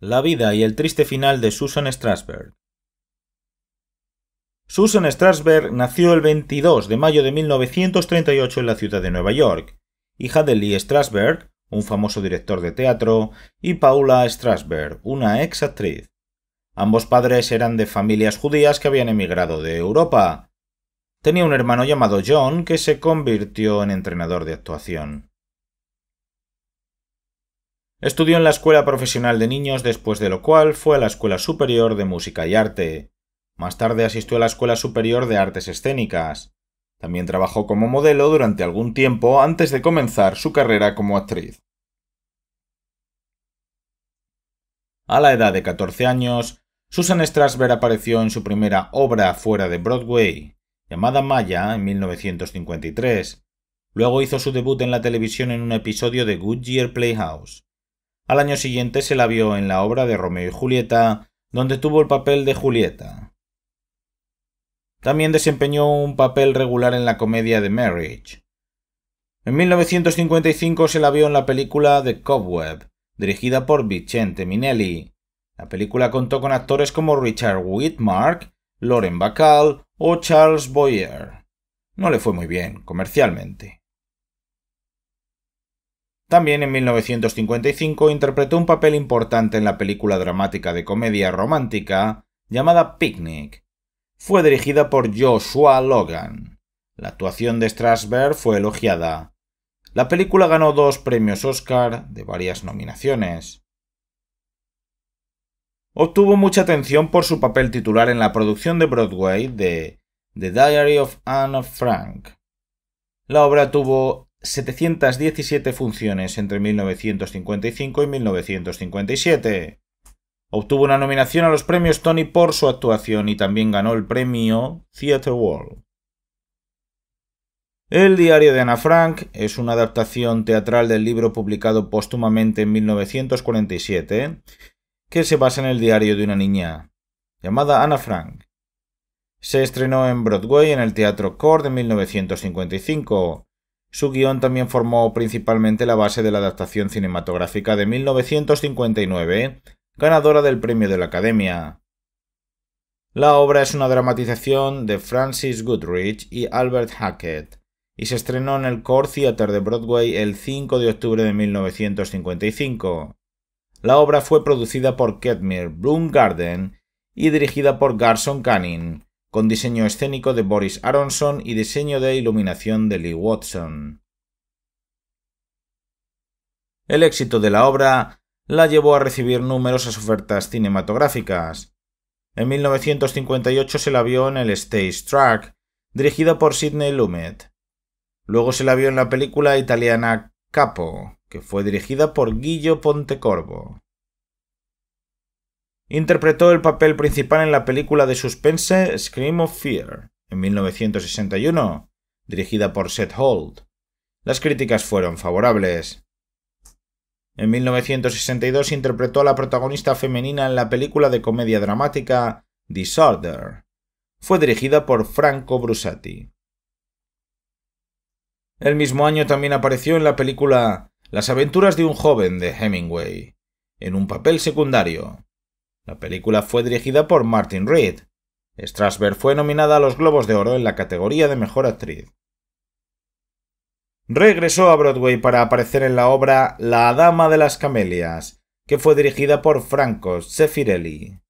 La vida y el triste final de Susan Strasberg. Susan Strasberg nació el 22 de mayo de 1938 en la ciudad de Nueva York, hija de Lee Strasberg, un famoso director de teatro, y Paula Strasberg, una ex actriz. Ambos padres eran de familias judías que habían emigrado de Europa. Tenía un hermano llamado John que se convirtió en entrenador de actuación. Estudió en la Escuela Profesional de Niños, después de lo cual fue a la Escuela Superior de Música y Arte. Más tarde asistió a la Escuela Superior de Artes Escénicas. También trabajó como modelo durante algún tiempo antes de comenzar su carrera como actriz. A la edad de 14 años, Susan Strasberg apareció en su primera obra fuera de Broadway, llamada Maya, en 1953. Luego hizo su debut en la televisión en un episodio de Goodyear Playhouse. Al año siguiente se la vio en la obra de Romeo y Julieta, donde tuvo el papel de Julieta. También desempeñó un papel regular en la comedia de Marriage. En 1955 se la vio en la película The Cobweb, dirigida por Vicente Minelli. La película contó con actores como Richard Whitmark, Lauren Bacall o Charles Boyer. No le fue muy bien comercialmente. También en 1955 interpretó un papel importante en la película dramática de comedia romántica llamada Picnic. Fue dirigida por Joshua Logan. La actuación de Strasberg fue elogiada. La película ganó dos premios Oscar de varias nominaciones. Obtuvo mucha atención por su papel titular en la producción de Broadway de The Diary of Anne Frank. La obra tuvo 717 funciones entre 1955 y 1957. Obtuvo una nominación a los premios Tony por su actuación y también ganó el premio Theatre World. El diario de Ana Frank es una adaptación teatral del libro publicado póstumamente en 1947 que se basa en el diario de una niña, llamada Ana Frank. Se estrenó en Broadway en el Teatro Core en 1955 su guión también formó principalmente la base de la adaptación cinematográfica de 1959, ganadora del premio de la Academia. La obra es una dramatización de Francis Goodrich y Albert Hackett, y se estrenó en el Core Theatre de Broadway el 5 de octubre de 1955. La obra fue producida por Ketmir Bloomgarden y dirigida por Garson Canning, con diseño escénico de Boris Aronson y diseño de iluminación de Lee Watson. El éxito de la obra la llevó a recibir numerosas ofertas cinematográficas. En 1958 se la vio en el Stage Track, dirigida por Sidney Lumet. Luego se la vio en la película italiana Capo, que fue dirigida por Guillo Pontecorvo. Interpretó el papel principal en la película de suspense Scream of Fear, en 1961, dirigida por Seth Holt. Las críticas fueron favorables. En 1962 interpretó a la protagonista femenina en la película de comedia dramática Disorder. Fue dirigida por Franco Brusati. El mismo año también apareció en la película Las aventuras de un joven de Hemingway, en un papel secundario. La película fue dirigida por Martin Reed. Strasberg fue nominada a los Globos de Oro en la categoría de Mejor Actriz. Regresó a Broadway para aparecer en la obra La Dama de las Camelias, que fue dirigida por Franco Sefirelli.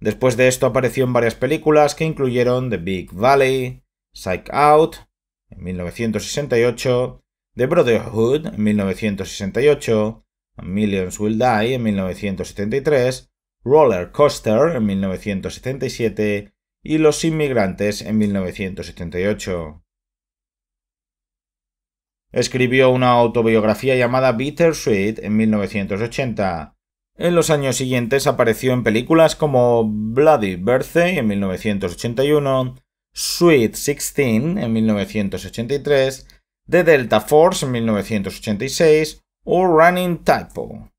Después de esto apareció en varias películas que incluyeron The Big Valley, Psych Out, en 1968, The Brotherhood, en 1968, Millions Will Die, en 1973, Roller Coaster en 1977 y Los Inmigrantes en 1978. Escribió una autobiografía llamada Bitter Sweet en 1980. En los años siguientes apareció en películas como Bloody Birthday en 1981, Sweet 16 en 1983, The Delta Force en 1986 o Running Typo.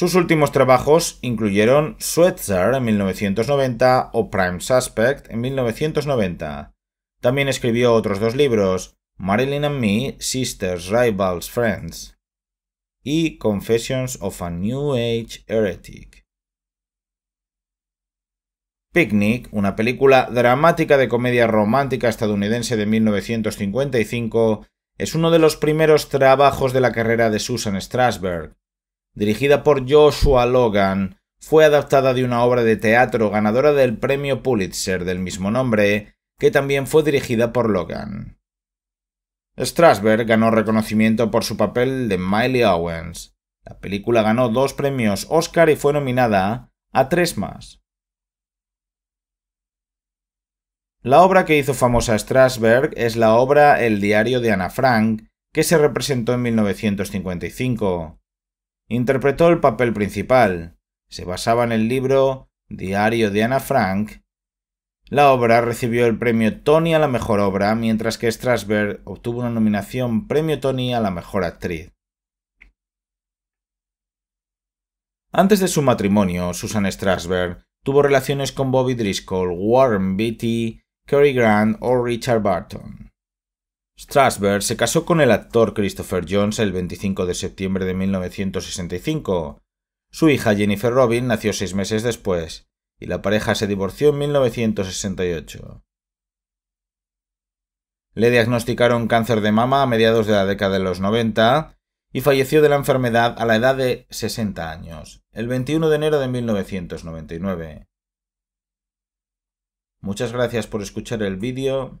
Sus últimos trabajos incluyeron Switzer en 1990 o Prime Suspect en 1990. También escribió otros dos libros, Marilyn and Me, Sisters, Rivals, Friends y Confessions of a New Age Heretic. Picnic, una película dramática de comedia romántica estadounidense de 1955, es uno de los primeros trabajos de la carrera de Susan Strasberg, dirigida por Joshua Logan, fue adaptada de una obra de teatro ganadora del premio Pulitzer del mismo nombre, que también fue dirigida por Logan. Strasberg ganó reconocimiento por su papel de Miley Owens. La película ganó dos premios Oscar y fue nominada a tres más. La obra que hizo famosa a Strasberg es la obra El diario de Ana Frank, que se representó en 1955 interpretó el papel principal. Se basaba en el libro Diario de Ana Frank. La obra recibió el premio Tony a la mejor obra, mientras que Strasberg obtuvo una nominación Premio Tony a la mejor actriz. Antes de su matrimonio, Susan Strasberg tuvo relaciones con Bobby Driscoll, Warren Beatty, Cary Grant o Richard Barton. Strasberg se casó con el actor Christopher Jones el 25 de septiembre de 1965. Su hija Jennifer Robin nació seis meses después, y la pareja se divorció en 1968. Le diagnosticaron cáncer de mama a mediados de la década de los 90 y falleció de la enfermedad a la edad de 60 años, el 21 de enero de 1999. Muchas gracias por escuchar el vídeo